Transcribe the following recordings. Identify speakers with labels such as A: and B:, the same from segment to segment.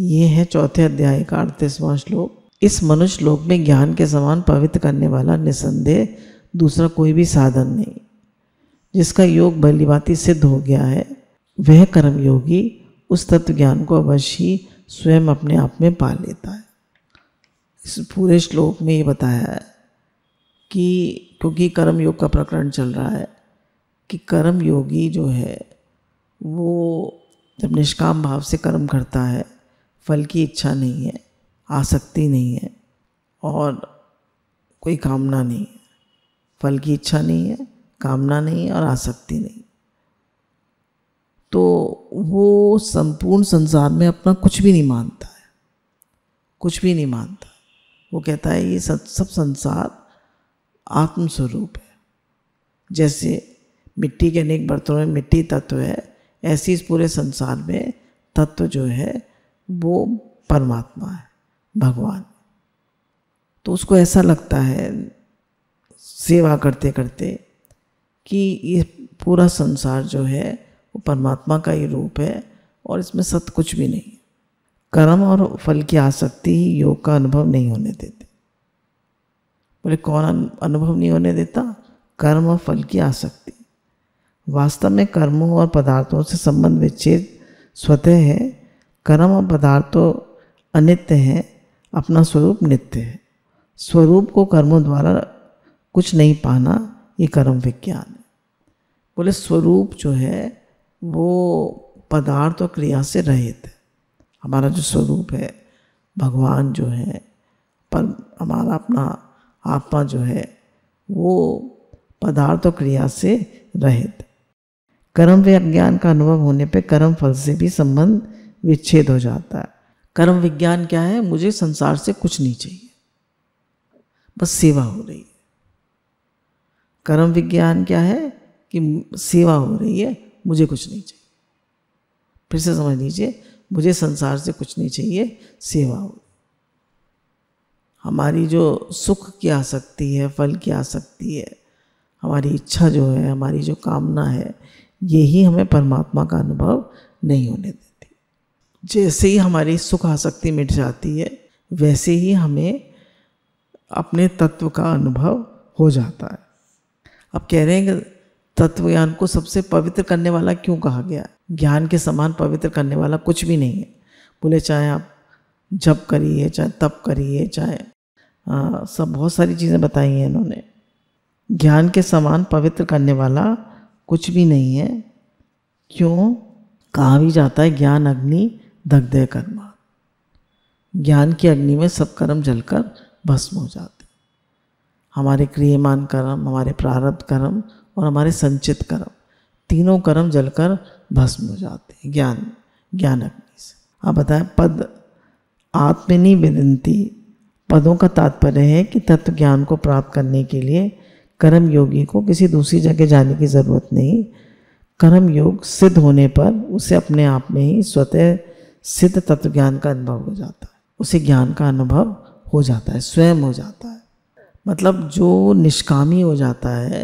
A: ये है चौथे अध्याय का अड़तीसवां श्लोक इस मनुष्य लोक में ज्ञान के समान पवित्र करने वाला निसंदेह दूसरा कोई भी साधन नहीं जिसका योग बलिवाती सिद्ध हो गया है वह कर्मयोगी उस तत्व ज्ञान को अवश्य ही स्वयं अपने आप में पा लेता है इस पूरे श्लोक में ये बताया है कि क्योंकि कर्म योग का प्रकरण चल रहा है कि कर्म योगी जो है वो जब निष्काम भाव से कर्म करता है फल की इच्छा नहीं है आसक्ति नहीं है और कोई कामना नहीं है फल की इच्छा नहीं है कामना नहीं है और आसक्ति नहीं तो वो संपूर्ण संसार में अपना कुछ भी नहीं मानता है कुछ भी नहीं मानता वो कहता है ये सब सब संसार आत्मस्वरूप है जैसे मिट्टी के अनेक बर्तनों में मिट्टी तत्व है ऐसे इस पूरे संसार में तत्व जो है वो परमात्मा है भगवान तो उसको ऐसा लगता है सेवा करते करते कि ये पूरा संसार जो है वो परमात्मा का ही रूप है और इसमें सत कुछ भी नहीं कर्म और फल की आसक्ति ही योग का अनुभव नहीं होने देते बोले कौन अनुभव नहीं होने देता कर्म और फल की आसक्ति वास्तव में कर्मों और पदार्थों से संबंध विच्छेद स्वतः है कर्म और पदार्थ तो अनित्य हैं अपना स्वरूप नित्य है स्वरूप को कर्मों द्वारा कुछ नहीं पाना ये कर्म विज्ञान है बोले स्वरूप जो है वो पदार्थ और क्रिया से रहित है हमारा जो स्वरूप है भगवान जो है पर हमारा अपना आत्मा जो है वो पदार्थ और क्रिया से रहित कर्म व अज्ञान का अनुभव होने पर कर्म फल से भी संबंध विच्छेद हो जाता है कर्म विज्ञान क्या है मुझे संसार से कुछ नहीं चाहिए बस सेवा हो रही है कर्म विज्ञान क्या है कि सेवा हो रही है मुझे कुछ नहीं चाहिए फिर से समझ लीजिए मुझे संसार से कुछ नहीं चाहिए सेवा हो हमारी जो सुख की आसक्ति है फल की आसक्ति है हमारी इच्छा जो है हमारी जो कामना है यही हमें परमात्मा का अनुभव नहीं होने देती जैसे ही हमारी सुख आसक्ति मिट जाती है वैसे ही हमें अपने तत्व का अनुभव हो जाता है अब कह रहे हैं कि तत्व ज्ञान को सबसे पवित्र करने वाला क्यों कहा गया ज्ञान के समान पवित्र करने वाला कुछ भी नहीं है बोले चाहे आप जप करिए चाहे तप करिए चाहे आ, सब बहुत सारी चीज़ें बताई हैं इन्होंने ज्ञान के समान पवित्र करने वाला कुछ भी नहीं है क्यों कहा भी जाता है ज्ञान अग्नि दग्ध कर्मा ज्ञान की अग्नि में सब कर्म जलकर भस्म हो जाते हमारे क्रियमान कर्म हमारे प्रारब्ध कर्म और हमारे संचित कर्म तीनों कर्म जलकर भस्म हो जाते हैं ज्ञान ज्ञान अग्नि से आप बताएं पद आत्मनि विदंती पदों का तात्पर्य है कि तत्व ज्ञान को प्राप्त करने के लिए कर्म योगी को किसी दूसरी जगह जाने की ज़रूरत नहीं कर्म योग सिद्ध होने पर उसे अपने आप में ही स्वतः सिद्ध तत्व ज्ञान का अनुभव हो जाता है उसे ज्ञान का अनुभव हो जाता है स्वयं हो जाता है मतलब जो निष्कामी हो जाता है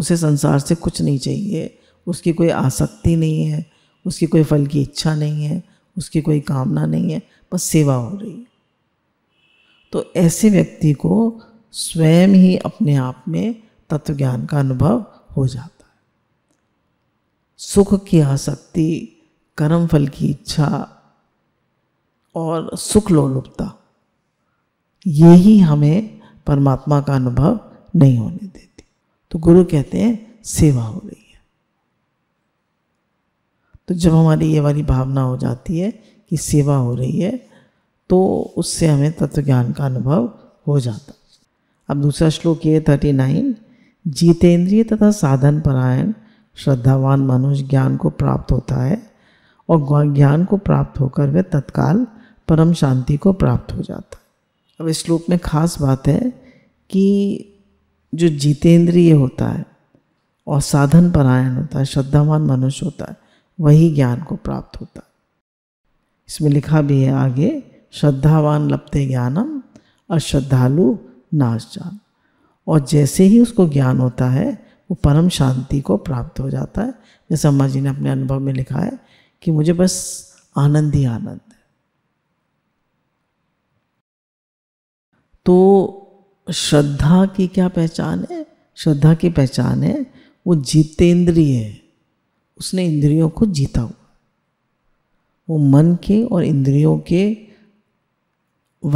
A: उसे संसार से कुछ नहीं चाहिए उसकी कोई आसक्ति नहीं है उसकी कोई फल की इच्छा नहीं है उसकी कोई कामना नहीं है बस सेवा हो रही है तो ऐसे व्यक्ति को स्वयं ही अपने आप में तत्व ज्ञान का अनुभव हो जाता है सुख की आसक्ति कर्म फल की इच्छा और सुख लोलुपता ये ही हमें परमात्मा का अनुभव नहीं होने देती तो गुरु कहते हैं सेवा हो रही है तो जब हमारी ये वाली भावना हो जाती है कि सेवा हो रही है तो उससे हमें तत्व ज्ञान का अनुभव हो जाता अब दूसरा श्लोक ये थर्टी नाइन जीतेंद्रिय तथा साधन परायण श्रद्धावान मनुष्य ज्ञान को प्राप्त होता है और ज्ञान को प्राप्त होकर वह तत्काल परम शांति को प्राप्त हो जाता है अब इस श्लोक में खास बात है कि जो जितेंद्रिय होता है और साधन परायण होता है श्रद्धावान मनुष्य होता है वही ज्ञान को प्राप्त होता है इसमें लिखा भी है आगे श्रद्धावान लपते ज्ञानम और श्रद्धालु नाश जान और जैसे ही उसको ज्ञान होता है वो परम शांति को प्राप्त हो जाता है जैसे अम्मा जी ने अपने अनुभव में लिखा है कि मुझे बस आनंद ही आनंद तो श्रद्धा की क्या पहचान है श्रद्धा की पहचान है वो जितेंद्रिय है उसने इंद्रियों को जीता हुआ वो मन के और इंद्रियों के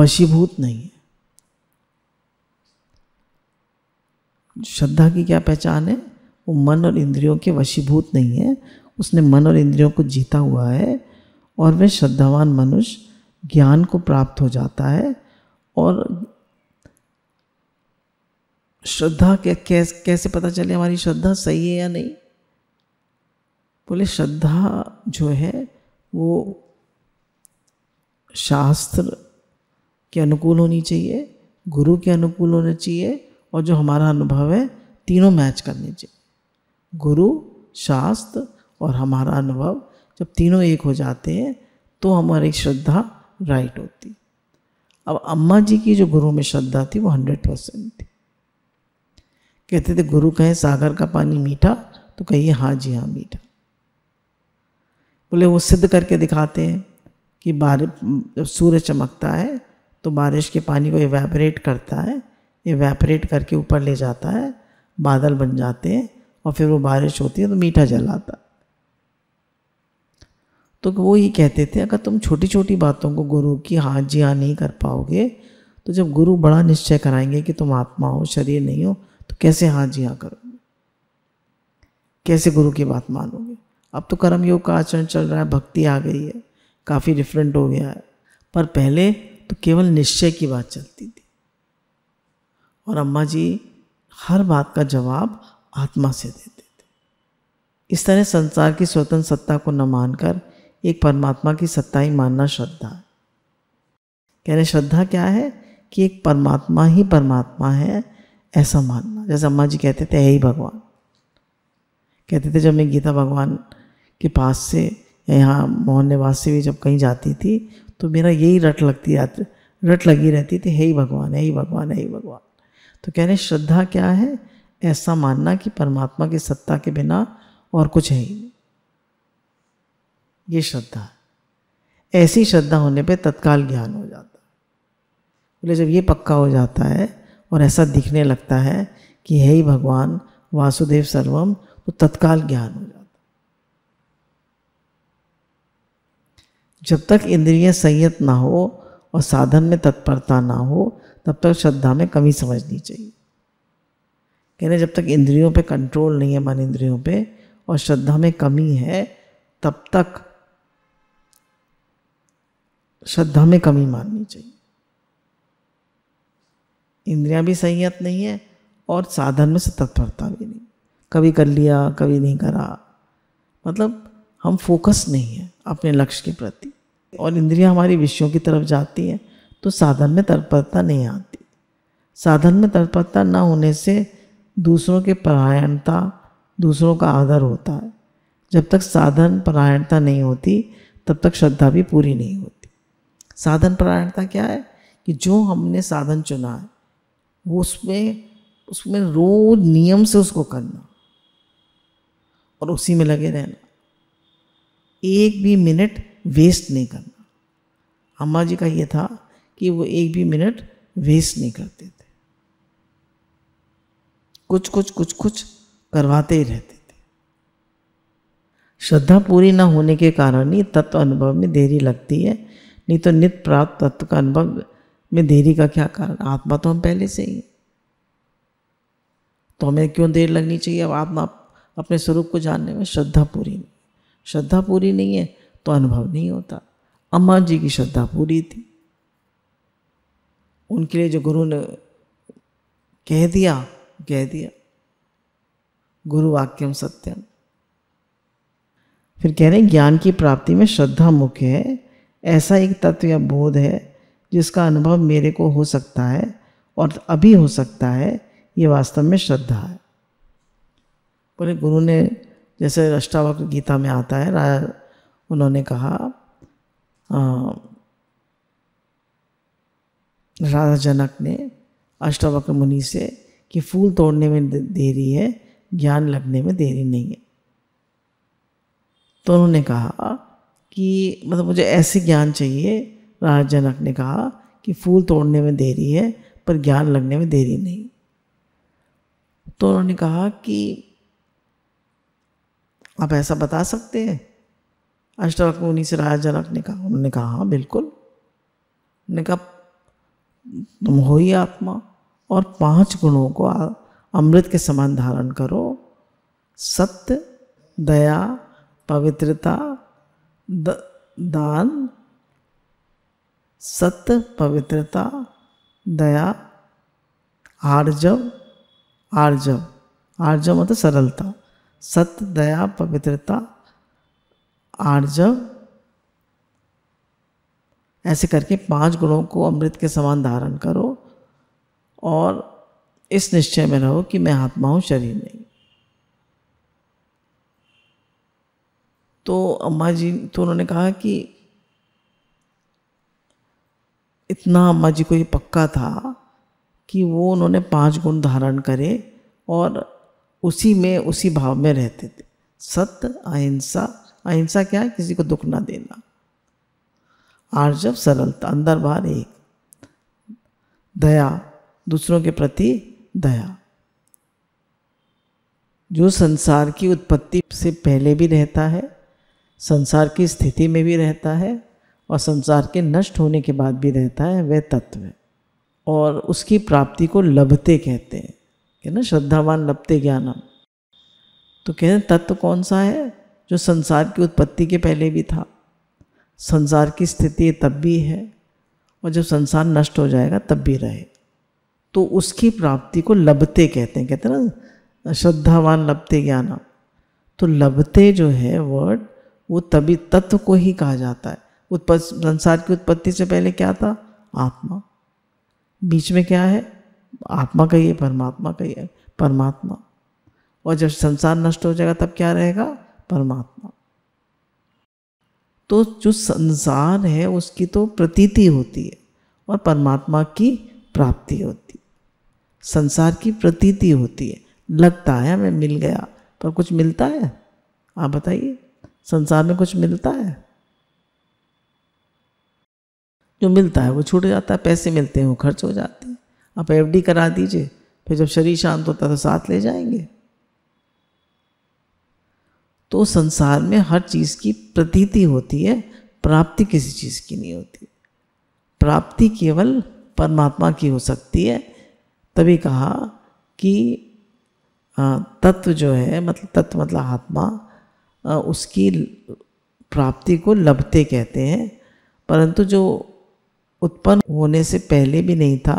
A: वशीभूत नहीं है श्रद्धा की क्या पहचान है वो मन और इंद्रियों के वशीभूत नहीं है उसने मन और इंद्रियों को जीता हुआ है और वह श्रद्धावान मनुष्य ज्ञान को प्राप्त हो जाता है और श्रद्धा कैसे कैसे पता चले हमारी श्रद्धा सही है या नहीं बोले श्रद्धा जो है वो शास्त्र के अनुकूल होनी चाहिए गुरु के अनुकूल होना चाहिए और जो हमारा अनुभव है तीनों मैच करने चाहिए गुरु शास्त्र और हमारा अनुभव जब तीनों एक हो जाते हैं तो हमारी श्रद्धा राइट होती अब अम्मा जी की जो गुरु में श्रद्धा थी वो हंड्रेड परसेंट थी कहते थे गुरु कहें सागर का पानी मीठा तो कहिए हाँ जी हाँ मीठा बोले वो सिद्ध करके दिखाते हैं कि बारिश जब सूर्य चमकता है तो बारिश के पानी को एवेपरेट करता है एवेपरेट करके ऊपर ले जाता है बादल बन जाते हैं और फिर वो बारिश होती है तो मीठा जल आता तो वो ही कहते थे अगर तुम छोटी छोटी बातों को गुरु की हाँ जी हाँ नहीं कर पाओगे तो जब गुरु बड़ा निश्चय कराएंगे कि तुम आत्मा हो शरीर नहीं हो कैसे हाँ जी हाँ करोगे कैसे गुरु की बात मानोगे अब तो कर्म योग का आचरण चल रहा है भक्ति आ गई है काफ़ी डिफरेंट हो गया है पर पहले तो केवल निश्चय की बात चलती थी और अम्मा जी हर बात का जवाब आत्मा से देते थे इस तरह संसार की स्वतंत्र सत्ता को न मानकर एक परमात्मा की सत्ता ही मानना श्रद्धा है कह रहे श्रद्धा क्या है कि एक परमात्मा ही परमात्मा है ऐसा मानना जैसे अम्मा जी कहते थे है ही भगवान कहते थे जब मैं गीता भगवान के पास से यहाँ मोहन निवास से भी जब कहीं जाती थी तो मेरा यही रट लगती रट लगी रहती थी हे ही भगवान है ही भगवान है ही भगवान तो कह रहे श्रद्धा क्या है ऐसा मानना कि परमात्मा की सत्ता के बिना और कुछ है ही नहीं ये श्रद्धा ऐसी श्रद्धा होने पे तत्काल ज्ञान हो जाता बोले जब ये पक्का हो जाता है और ऐसा दिखने लगता है कि हे ही भगवान वासुदेव सर्वम तो तत्काल ज्ञान हो जाता जब तक इंद्रिय संयत ना हो और साधन में तत्परता ना हो तब तक श्रद्धा में कमी समझनी चाहिए कहने जब तक इंद्रियों पे कंट्रोल नहीं है मन इंद्रियों पे और श्रद्धा में कमी है तब तक श्रद्धा में कमी माननी चाहिए इंद्रियां भी संयत नहीं है और साधन में से तत्परता भी नहीं कभी कर लिया कभी नहीं करा मतलब हम फोकस नहीं है अपने लक्ष्य के प्रति और इंद्रियां हमारी विषयों की तरफ जाती हैं तो साधन में तत्परता नहीं आती साधन में तत्परता ना होने से दूसरों के परायणता दूसरों का आदर होता है जब तक साधन परायणता नहीं होती तब तक श्रद्धा भी पूरी नहीं होती साधन परायणता क्या है कि जो हमने साधन चुना है वो उसमें उसमें रोज नियम से उसको करना और उसी में लगे रहना एक भी मिनट वेस्ट नहीं करना अम्मा जी का ये था कि वो एक भी मिनट वेस्ट नहीं करते थे कुछ कुछ कुछ कुछ करवाते ही रहते थे श्रद्धा पूरी ना होने के कारण ही तत्व अनुभव में देरी लगती है नहीं तो नित प्राप्त तत्व का अनुभव में देरी का क्या कारण आत्मा तो हम पहले से ही तो हमें क्यों देर लगनी चाहिए अब आत्मा अपने स्वरूप को जानने में श्रद्धा पूरी नहीं श्रद्धा पूरी नहीं है तो अनुभव नहीं होता अम्मा जी की श्रद्धा पूरी थी उनके लिए जो गुरु ने कह दिया कह दिया गुरु वाक्यम सत्यम फिर कह रहे ज्ञान की प्राप्ति में श्रद्धा मुख्य है ऐसा एक तत्व या बोध है जिसका अनुभव मेरे को हो सकता है और अभी हो सकता है ये वास्तव में श्रद्धा है पूरे गुरु ने जैसे अष्टावक्र गीता में आता है राजा उन्होंने कहा राजा जनक ने अष्टावक्र मुनि से कि फूल तोड़ने में देरी है ज्ञान लगने में देरी नहीं है तो उन्होंने कहा कि मतलब मुझे ऐसे ज्ञान चाहिए राज जनक ने कहा कि फूल तोड़ने में देरी है पर ज्ञान लगने में देरी नहीं तो उन्होंने कहा कि आप ऐसा बता सकते हैं अष्टवक मुनि से राज जनक ने कहा उन्होंने कहा हाँ बिल्कुल उन्होंने कहा तुम हो ही आत्मा और पांच गुणों को अमृत के समान धारण करो सत्य दया पवित्रता द, दान सत्य पवित्रता दया आर्जव आर्जव आर्जव मतलब सरलता सत्य दया पवित्रता आर्जव ऐसे करके पांच गुणों को अमृत के समान धारण करो और इस निश्चय में रहो कि मैं आत्मा हूँ शरीर नहीं तो अम्मा जी तो उन्होंने कहा कि इतना अम्मा जी को ये पक्का था कि वो उन्होंने पांच गुण धारण करे और उसी में उसी भाव में रहते थे सत्य अहिंसा अहिंसा क्या है किसी को दुख ना देना जब सरलता अंदर बाहर एक दया दूसरों के प्रति दया जो संसार की उत्पत्ति से पहले भी रहता है संसार की स्थिति में भी रहता है और संसार के नष्ट होने के बाद भी रहता है वह तत्व और उसकी प्राप्ति को लभते कहते हैं कि ना श्रद्धावान लभते ज्ञानम तो कहते हैं तत्व कौन सा है जो संसार की उत्पत्ति के पहले भी था संसार की स्थिति तब भी है और जब संसार नष्ट हो जाएगा तब भी रहे तो उसकी प्राप्ति को लभते कहते हैं कहते हैं ना श्रद्धावान लभते ज्ञानम तो लभते जो है वर्ड वो तभी तत्व को ही कहा जाता है उत्पत्ति संसार की उत्पत्ति से पहले क्या था आत्मा बीच में क्या है आत्मा का परमात्मा का परमात्मा और जब संसार नष्ट हो जाएगा तब क्या रहेगा परमात्मा तो जो संसार है उसकी तो प्रतीति होती है और परमात्मा की प्राप्ति होती है संसार की प्रतीति होती है लगता है हमें मिल गया पर कुछ मिलता है आप बताइए संसार में कुछ मिलता है जो मिलता है वो छूट जाता है पैसे मिलते हैं वो खर्च हो जाते हैं आप एफ करा दीजिए फिर जब शरीर शांत होता है तो साथ ले जाएंगे तो संसार में हर चीज़ की प्रतीति होती है प्राप्ति किसी चीज़ की नहीं होती प्राप्ति केवल परमात्मा की हो सकती है तभी कहा कि तत्व जो है मतलब तत्व मतलब आत्मा उसकी प्राप्ति को लभते कहते हैं परंतु जो उत्पन्न होने से पहले भी नहीं था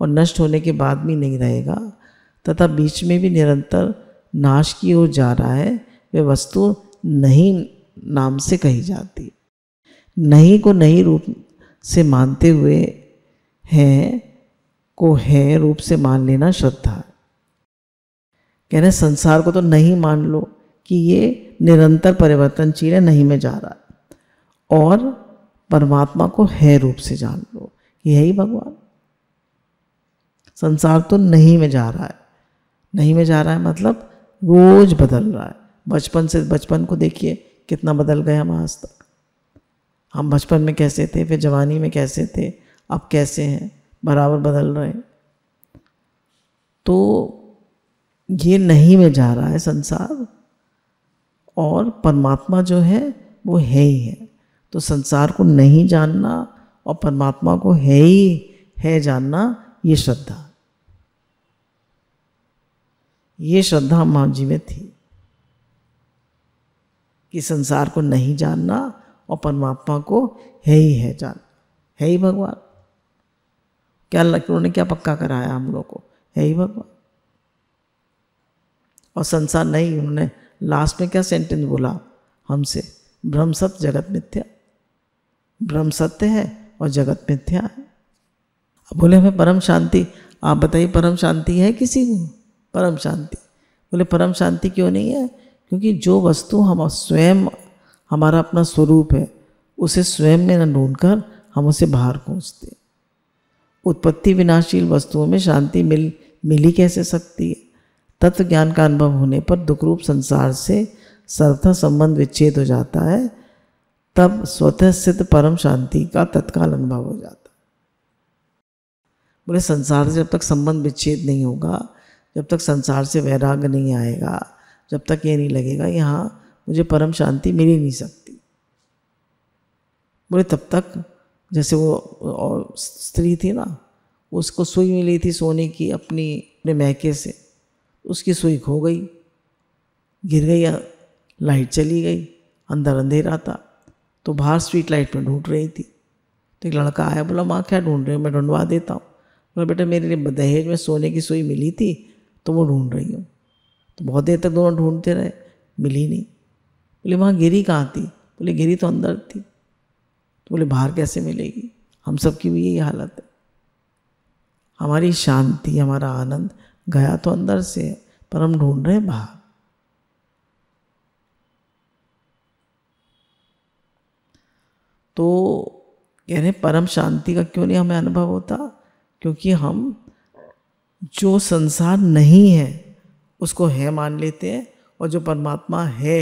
A: और नष्ट होने के बाद भी नहीं रहेगा तथा बीच में भी निरंतर नाश की ओर जा रहा है वे वस्तु नहीं नाम से कही जाती नहीं को नहीं रूप से मानते हुए है को है रूप से मान लेना श्रद्धा है कह रहे संसार को तो नहीं मान लो कि ये निरंतर परिवर्तनशील है नहीं में जा रहा और परमात्मा को है रूप से जान लो यही भगवान संसार तो नहीं में जा रहा है नहीं में जा रहा है मतलब रोज बदल रहा है बचपन से बचपन को देखिए कितना बदल गए हम आज तक हम बचपन में कैसे थे फिर जवानी में कैसे थे अब कैसे हैं बराबर बदल रहे हैं तो ये नहीं में जा रहा है संसार और परमात्मा जो है वो है ही है तो संसार को नहीं जानना और परमात्मा को है ही है जानना ये श्रद्धा ये श्रद्धा माँ जी में थी कि संसार को नहीं जानना और परमात्मा को है ही है जानना है ही भगवान क्या उन्होंने क्या पक्का कराया हम लोग को है ही भगवान और संसार नहीं उन्होंने लास्ट में क्या सेंटेंस बोला हमसे भ्रम सत जगत मिथ्या ब्रह्म सत्य है और जगत मिथ्या है अब बोले हमें परम शांति आप बताइए परम शांति है किसी को परम शांति बोले परम शांति क्यों नहीं है क्योंकि जो वस्तु हम स्वयं हमारा अपना स्वरूप है उसे स्वयं में न ढूंढ कर हम उसे बाहर खोजते उत्पत्ति विनाशील वस्तुओं में शांति मिल मिली कैसे सकती है तत्व ज्ञान का अनुभव होने पर दुख रूप संसार से सर्वथा संबंध विच्छेद हो जाता है तब स्वतः सिद्ध परम शांति का तत्काल अनुभव हो जाता बोले संसार से जब तक संबंध विच्छेद नहीं होगा जब तक संसार से वैराग नहीं आएगा जब तक ये नहीं लगेगा यहाँ मुझे परम शांति मिल ही नहीं सकती बोले तब तक जैसे वो और स्त्री थी ना उसको सुई मिली थी सोने की अपनी अपने महके से उसकी सुई खो गई गिर गई लाइट चली गई अंदर अंधेरा था तो बाहर स्ट्रीट लाइट में ढूंढ रही थी तो एक लड़का आया बोला माँ क्या ढूंढ रही हूँ मैं ढूंढवा देता हूँ बोला बेटा मेरे लिए दहेज में सोने की सुई मिली थी तो वो ढूंढ रही हूँ तो बहुत देर तक दोनों ढूंढते रहे मिली नहीं बोले वहाँ गिरी कहाँ थी बोले गिरी तो अंदर थी तो बोले बाहर कैसे मिलेगी हम सब की भी यही हालत है हमारी शांति हमारा आनंद गया तो अंदर से पर हम ढूंढ रहे हैं बाहर तो कह रहे परम शांति का क्यों नहीं हमें अनुभव होता क्योंकि हम जो संसार नहीं है उसको है मान लेते हैं और जो परमात्मा है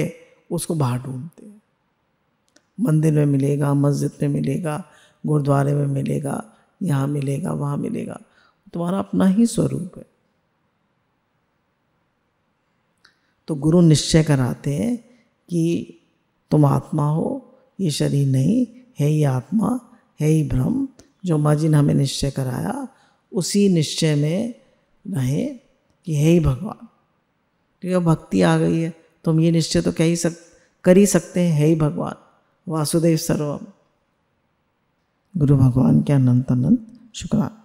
A: उसको बाहर ढूंढते हैं मंदिर में मिलेगा मस्जिद में मिलेगा गुरुद्वारे में मिलेगा यहाँ मिलेगा वहाँ मिलेगा तुम्हारा अपना ही स्वरूप है तो गुरु निश्चय कराते हैं कि तुम आत्मा हो ये शरीर नहीं है ही आत्मा है ही ब्रह्म जो माँ जी ने हमें निश्चय कराया उसी निश्चय में रहें कि है ही भगवान क्योंकि है भक्ति आ गई है तो हम ये निश्चय तो कह ही सक कर ही सकते हैं है ही भगवान वासुदेव सर्वम गुरु भगवान के अनंत अनंत शुक्रान